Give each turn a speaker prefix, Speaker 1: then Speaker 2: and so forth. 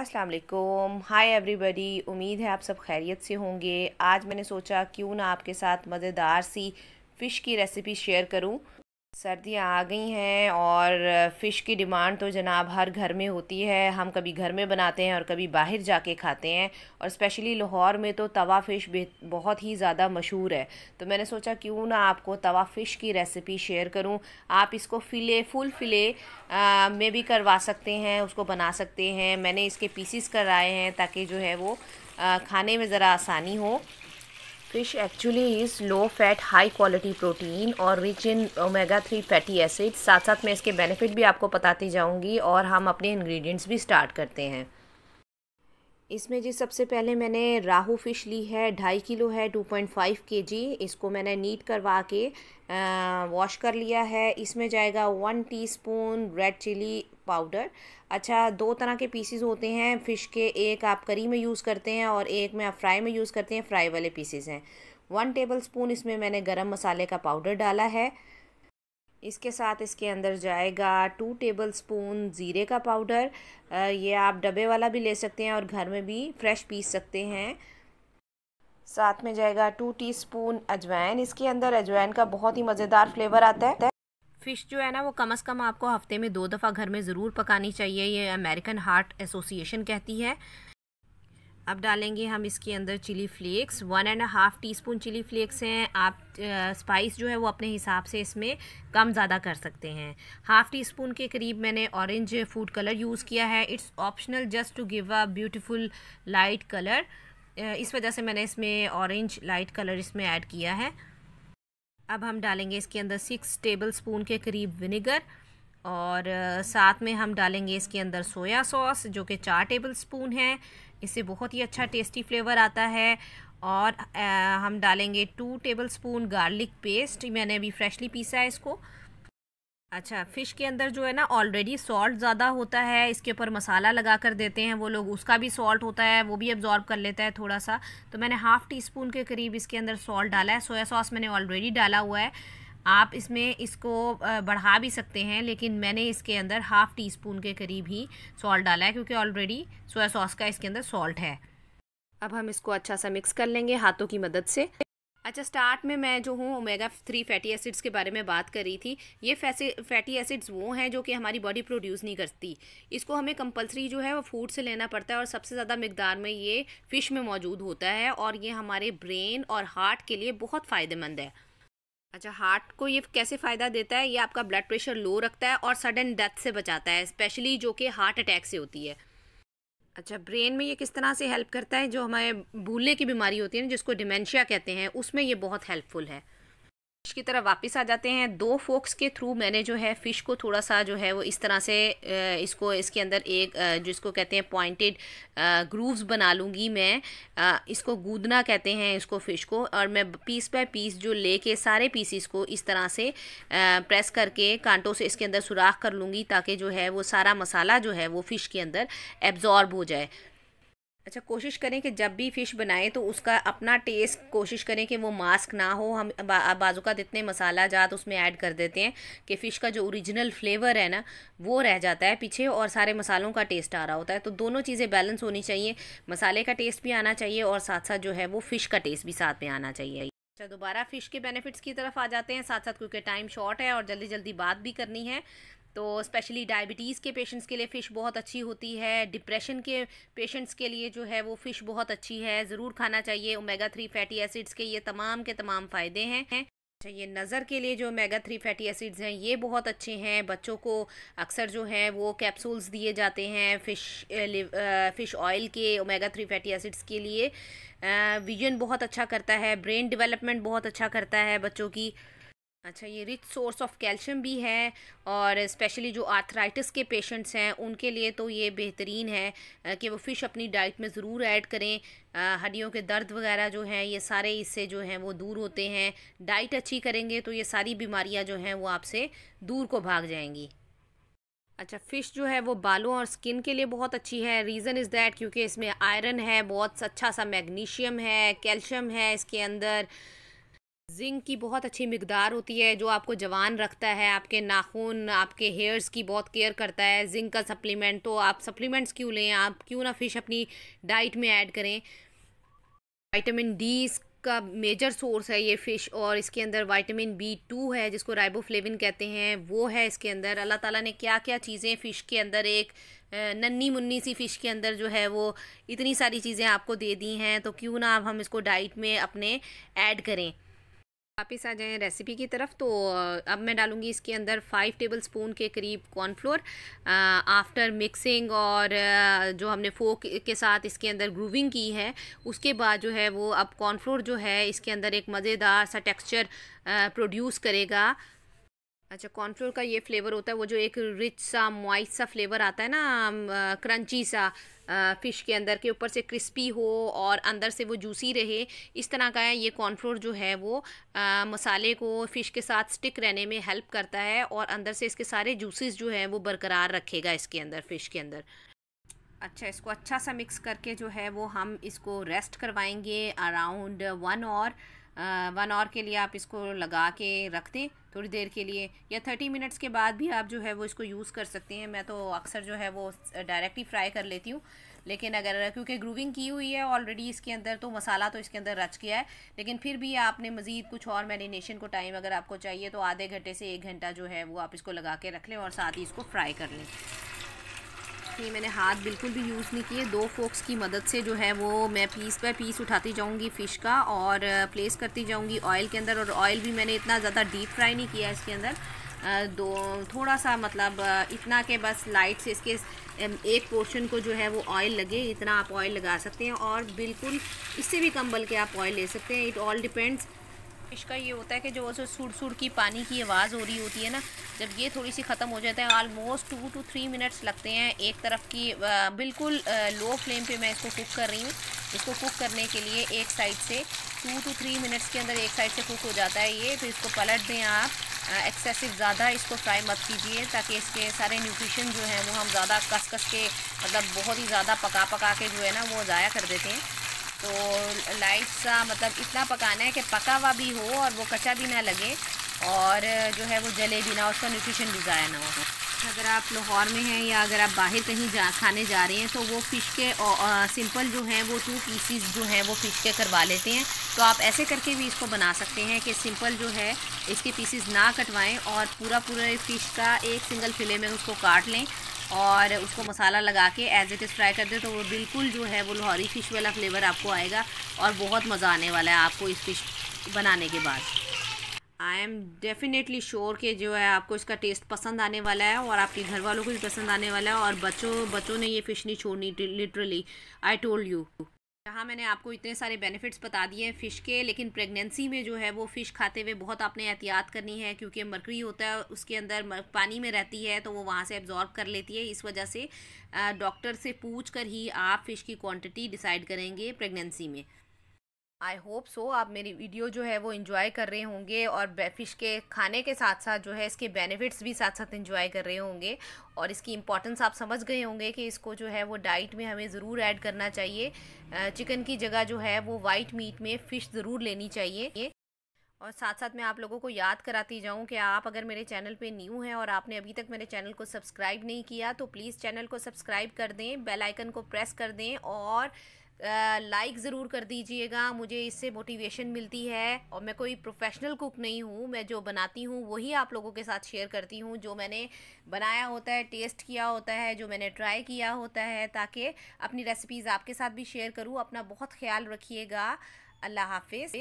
Speaker 1: Aslam high everybody उम्मीद है आप सब खैरियत से होंगे आज मैंने सोचा क्यों ना आपके साथ मज़ेदार सी फ़िश की रेसिपी शेयर करूं सर्दियाँ आ गई हैं और फ़िश की डिमांड तो जनाब हर घर में होती है हम कभी घर में बनाते हैं और कभी बाहर जाके खाते हैं और स्पेशली लाहौर में तो तवा फ़िश बहुत ही ज़्यादा मशहूर है तो मैंने सोचा क्यों ना आपको तवा फ़िश की रेसिपी शेयर करूं आप इसको फ़िले फुल फ़िले आ, में भी करवा सकते हैं उसको बना सकते हैं मैंने इसके पीसीस कराए हैं ताकि जो है वो आ, खाने में ज़रा आसानी हो fish actually is low fat high quality protein और rich in omega three fatty acid साथ साथ मैं इसके बेनिफिट भी आपको बताती जाऊंगी और हम अपने इंग्रेडिएंट्स भी स्टार्ट करते हैं इसमें जी सबसे पहले मैंने राहू फ़िश ली है ढाई किलो है टू पॉइंट फाइव के जी इसको मैंने नीट करवा के वॉश कर लिया है इसमें जाएगा one spoon red chili powder अच्छा दो तरह के पीसीज होते हैं फ़िश के एक आप करी में यूज़ करते हैं और एक में आप फ्राई में यूज़ करते हैं फ्राई वाले पीसीज हैं वन टेबल स्पून इसमें मैंने गरम मसाले का पाउडर डाला है इसके साथ इसके अंदर जाएगा टू टेबल स्पून ज़ीरे का पाउडर ये आप डब्बे वाला भी ले सकते हैं और घर में भी फ्रेश पीस सकते हैं साथ में जाएगा टू टीस्पून अजवाइन इसके अंदर अजवाइन का बहुत ही मज़ेदार फ्लेवर आता है फ़िश जो है ना वो कम से कम आपको हफ्ते में दो दफ़ा घर में ज़रूर पकानी चाहिए ये अमेरिकन हार्ट एसोसिएशन कहती है अब डालेंगे हम इसके अंदर chili flakes one and half teaspoon chili flakes हैं आप स्पाइस जो है वो अपने हिसाब से इसमें कम ज़्यादा कर सकते हैं हाफ़ टी स्पून के करीब मैंने ऑरेंज फूड कलर यूज़ किया है it's optional just to give a beautiful light colour इस वजह से मैंने इसमें ऑरेंज लाइट कलर इसमें ऐड किया है अब हम डालेंगे इसके अंदर सिक्स टेबल स्पून के करीब विनेगर और साथ में हम डालेंगे इसके अंदर सोया सॉस जो कि चार टेबल स्पून है इससे बहुत ही अच्छा टेस्टी फ्लेवर आता है और आ, हम डालेंगे two tablespoon garlic paste मैंने अभी फ्रेशली पीसा है इसको अच्छा फ़िश के अंदर जो है ना ऑलरेडी सॉल्ट ज़्यादा होता है इसके ऊपर मसाला लगा कर देते हैं वो लोग उसका भी सॉल्ट होता है वो भी एब्जॉर्ब कर लेता है थोड़ा सा तो मैंने हाफ़ टी स्पून के करीब इसके अंदर सॉल्ट डाला है सोया सॉस मैंने ऑलरेडी डाला हुआ है आप इसमें इसको बढ़ा भी सकते हैं लेकिन मैंने इसके अंदर हाफ़ टी स्पून के करीब ही सॉल्ट डाला है क्योंकि ऑलरेडी सोया सॉस का इसके अंदर सॉल्ट है अब हम इसको अच्छा सा मिक्स कर लेंगे हाथों की मदद से अच्छा स्टार्ट में मैं जो हूँ ओमेगा थ्री फैटी एसिड्स के बारे में बात कर रही थी ये फैटी एसिड्स वो हैं जो कि हमारी बॉडी प्रोड्यूस नहीं करती इसको हमें कंपलसरी जो है वो फूड से लेना पड़ता है और सबसे ज़्यादा मकदार में ये फ़िश में मौजूद होता है और ये हमारे ब्रेन और हार्ट के लिए बहुत फ़ायदेमंद है अच्छा हार्ट को ये कैसे फ़ायदा देता है ये आपका ब्लड प्रेशर लो रखता है और सडन डेथ से बचाता है स्पेशली जो कि हार्ट अटैक से होती है अच्छा ब्रेन में ये किस तरह से हेल्प करता है जो हमारे भूलने की बीमारी होती है ना जिसको डिमेंशिया कहते हैं उसमें ये बहुत हेल्पफुल है फिश की तरफ वापस आ जाते हैं दो फोक्स के थ्रू मैंने जो है फ़िश को थोड़ा सा जो है वो इस तरह से इसको इसके अंदर एक जिसको कहते हैं पॉइंटेड ग्रूव्स बना लूँगी मैं इसको गूदना कहते हैं इसको फ़िश को और मैं पीस बाय पीस जो ले के सारे पीसीस को इस तरह से प्रेस करके कांटों से इसके अंदर सुराख कर लूँगी ताकि जो है वो सारा मसाला जो है वो फ़िश के अंदर एब्ज़ॉर्ब हो जाए अच्छा कोशिश करें कि जब भी फ़िश बनाएं तो उसका अपना टेस्ट कोशिश करें कि वो मास्क ना हो हम बा, बाजू का इतने मसाला जात उसमें ऐड कर देते हैं कि फ़िश का जो ओरिजिनल फ्लेवर है ना वो रह जाता है पीछे और सारे मसालों का टेस्ट आ रहा होता है तो दोनों चीज़ें बैलेंस होनी चाहिए मसाले का टेस्ट भी आना चाहिए और साथ साथ जो है वो फ़िश का टेस्ट भी साथ में आना चाहिए अच्छा दोबारा फ़िश के बेनिफिट्स की तरफ आ जाते हैं साथ साथ क्योंकि टाइम शॉर्ट है और जल्दी जल्दी बात भी करनी है तो स्पेशली डायबिटीज़ के पेशेंट्स के लिए फ़िश बहुत अच्छी होती है डिप्रेशन के पेशेंट्स के लिए जो है वो फ़िश बहुत अच्छी है ज़रूर खाना चाहिए ओमेगा थ्री फैटी एसिड्स के ये तमाम के तमाम फ़ायदे हैं अच्छा ये नज़र के लिए जो मेगा थ्री फैटी एसिड्स हैं ये बहुत अच्छे हैं बच्चों को अक्सर जो है वो कैप्सूल्स दिए जाते हैं फ़िश फ़िश ऑयल के ओमेगा थ्री फैटी एसिड्स के लिए विजन बहुत अच्छा करता है ब्रेन डेवलपमेंट बहुत अच्छा करता है बच्चों की अच्छा ये रिच सोर्स ऑफ कैल्शियम भी है और स्पेशली जो आर्थराइटिस के पेशेंट्स हैं उनके लिए तो ये बेहतरीन है कि वो फ़िश अपनी डाइट में ज़रूर ऐड करें हड्डियों के दर्द वगैरह जो हैं ये सारे इससे जो हैं वो दूर होते हैं डाइट अच्छी करेंगे तो ये सारी बीमारियां जो हैं वो आपसे दूर को भाग जाएंगी अच्छा फ़िश जो है वो बालों और स्किन के लिए बहुत अच्छी है रीज़न इज़ दैट क्योंकि इसमें आयरन है बहुत अच्छा सा मैग्नीशियम है कैल्शियम है इसके अंदर जिंक की बहुत अच्छी मकदार होती है जो आपको जवान रखता है आपके नाखून आपके हेयर्स की बहुत केयर करता है जिंक का सप्लीमेंट तो आप सप्लीमेंट्स क्यों लें आप क्यों ना फिश अपनी डाइट में ऐड करें वाइटामिन डी का मेजर सोर्स है ये फ़िश और इसके अंदर वाइटामिन बी टू है जिसको राइबोफ्लेविन कहते हैं वो है इसके अंदर अल्लाह ताला ने क्या क्या चीज़ें फ़िश के अंदर एक नन्नी मुन्नी सी फ़िश के अंदर जो है वो इतनी सारी चीज़ें आपको दे दी हैं तो क्यों ना अब हम इसको डाइट में अपने ऐड करें वापस आ जाएं रेसिपी की तरफ तो अब मैं डालूंगी इसके अंदर फाइव टेबल स्पून के करीब कॉर्नफ्लोर आफ्टर मिक्सिंग और जो हमने फोक के साथ इसके अंदर ग्रूविंग की है उसके बाद जो है वो अब कॉर्नफ्लोर जो है इसके अंदर एक मज़ेदार सा टेक्सचर प्रोड्यूस करेगा अच्छा कॉर्नफ्लोर का ये फ्लेवर होता है वो जो एक रिच सा मॉइस सा फ्लेवर आता है ना क्रंची सा फ़िश के अंदर के ऊपर से क्रिस्पी हो और अंदर से वो जूसी रहे इस तरह का है ये कॉर्नफ्लोर जो है वो आ, मसाले को फ़िश के साथ स्टिक रहने में हेल्प करता है और अंदर से इसके सारे जूसेस जो हैं वो बरकरार रखेगा इसके अंदर फ़िश के अंदर अच्छा इसको अच्छा सा मिक्स करके जो है वो हम इसको रेस्ट करवाएंगे अराउंड वन और वन आवर के लिए आप इसको लगा के रख दें थोड़ी देर के लिए या थर्टी मिनट्स के बाद भी आप जो है वो इसको यूज़ कर सकते हैं मैं तो अक्सर जो है वो डायरेक्ट ही फ्राई कर लेती हूँ लेकिन अगर क्योंकि ग्रूविंग की हुई है ऑलरेडी इसके अंदर तो मसाला तो इसके अंदर रच गया है लेकिन फिर भी आपने मज़ीद कुछ और मैरिनेशन को टाइम अगर आपको चाहिए तो आधे घंटे से एक घंटा जो है वो आप इसको लगा के रख लें और साथ ही इसको फ्राई कर लें इसलिए मैंने हाथ बिल्कुल भी यूज़ नहीं किए दो फोक्स की मदद से जो है वो मैं पीस बाय पीस उठाती जाऊँगी फ़िश का और प्लेस करती जाऊँगी ऑयल के अंदर और ऑयल भी मैंने इतना ज़्यादा डीप फ्राई नहीं किया इसके अंदर दो थोड़ा सा मतलब इतना के बस लाइट से इसके एक पोर्शन को जो है वो ऑयल लगे इतना आप ऑयल लगा सकते हैं और बिल्कुल इससे भी कम बल्कि आप ऑयल ले सकते हैं इट ऑल डिपेंड्स फिश का ये होता है कि जो सुड़ सुड़ की पानी की आवाज़ हो रही होती है ना जब ये थोड़ी सी ख़त्म हो जाता है almost two two three minutes लगते हैं एक तरफ की बिल्कुल लो फ्लेम पे मैं इसको कुक कर रही हूँ इसको कुक करने के लिए एक साइड से टू टू थ्री मिनट्स के अंदर एक साइड से कुक हो जाता है ये फिर तो इसको पलट दें आप एक्सेसिव ज़्यादा इसको फ्राई मत कीजिए ताकि इसके सारे न्यूट्रिशन जो हैं वो हम ज़्यादा कस कस के मतलब बहुत ही ज़्यादा पका पका के जो है ना वो ज़ाया कर देते हैं तो लाइट सा मतलब इतना पकाना है कि पका हुआ भी हो और वो कच्चा भी ना लगे और जो है वो जले भी ना उसका न्यूट्रिशन भी ज़ाया ना हो अगर आप लाहौर में हैं या अगर आप बाहर कहीं जा खाने जा रहे हैं तो वो फ़िश के औ, आ, सिंपल जो हैं वो टू पीसीज जो हैं वो फ़िश के करवा लेते हैं तो आप ऐसे करके भी इसको बना सकते हैं कि सिंपल जो है इसके पीसीज ना कटवाएं और पूरा पूरा फ़िश का एक सिंगल फिले में उसको काट लें और उसको मसाला लगा के एज इट इज़ फ्राई कर दें तो वो बिल्कुल जो है वो लाहौरी फ़िश वाला फ्लेवर आपको आएगा और बहुत मज़ा आने वाला है आपको इस फिश बनाने के बाद आई एम डेफिनेटली श्योर कि जो है आपको इसका टेस्ट पसंद आने वाला है और आपके घर वालों को भी पसंद आने वाला है और बच्चों बच्चों ने ये फ़िश नहीं छोड़नी लिटरली आई टोल्ड यू जहाँ मैंने आपको इतने सारे बेनिफिट्स बता दिए हैं फ़िश के लेकिन प्रेगनेंसी में जो है वो फ़िश खाते हुए बहुत आपने एहतियात करनी है क्योंकि मरकरी होता है उसके अंदर पानी में रहती है तो वो वहाँ से एब्जॉर्ब कर लेती है इस वजह से डॉक्टर से पूछ कर ही आप फ़िश की क्वांटिटी डिसाइड करेंगे प्रेगनेंसी में आई होप सो आप मेरी वीडियो जो है वो इन्जॉय कर रहे होंगे और फिश के खाने के साथ साथ जो है इसके बेनिफिट्स भी साथ साथ इन्जॉय कर रहे होंगे और इसकी इम्पॉर्टेंस आप समझ गए होंगे कि इसको जो है वो डाइट में हमें ज़रूर ऐड करना चाहिए चिकन की जगह जो है वो वाइट मीट में फ़िश ज़रूर लेनी चाहिए और साथ साथ मैं आप लोगों को याद कराती जाऊं कि आप अगर मेरे चैनल पे न्यू हैं और आपने अभी तक मेरे चैनल को सब्सक्राइब नहीं किया तो प्लीज़ चैनल को सब्सक्राइब कर दें बेल आइकन को प्रेस कर दें और लाइक ज़रूर कर दीजिएगा मुझे इससे मोटिवेशन मिलती है और मैं कोई प्रोफेशनल कुक नहीं हूँ मैं जो बनाती हूँ वही आप लोगों के साथ शेयर करती हूँ जो मैंने बनाया होता है टेस्ट किया होता है जो मैंने ट्राई किया होता है ताकि अपनी रेसिपीज़ आपके साथ भी शेयर करूँ अपना बहुत ख्याल रखिएगा अल्लाह हाफिज़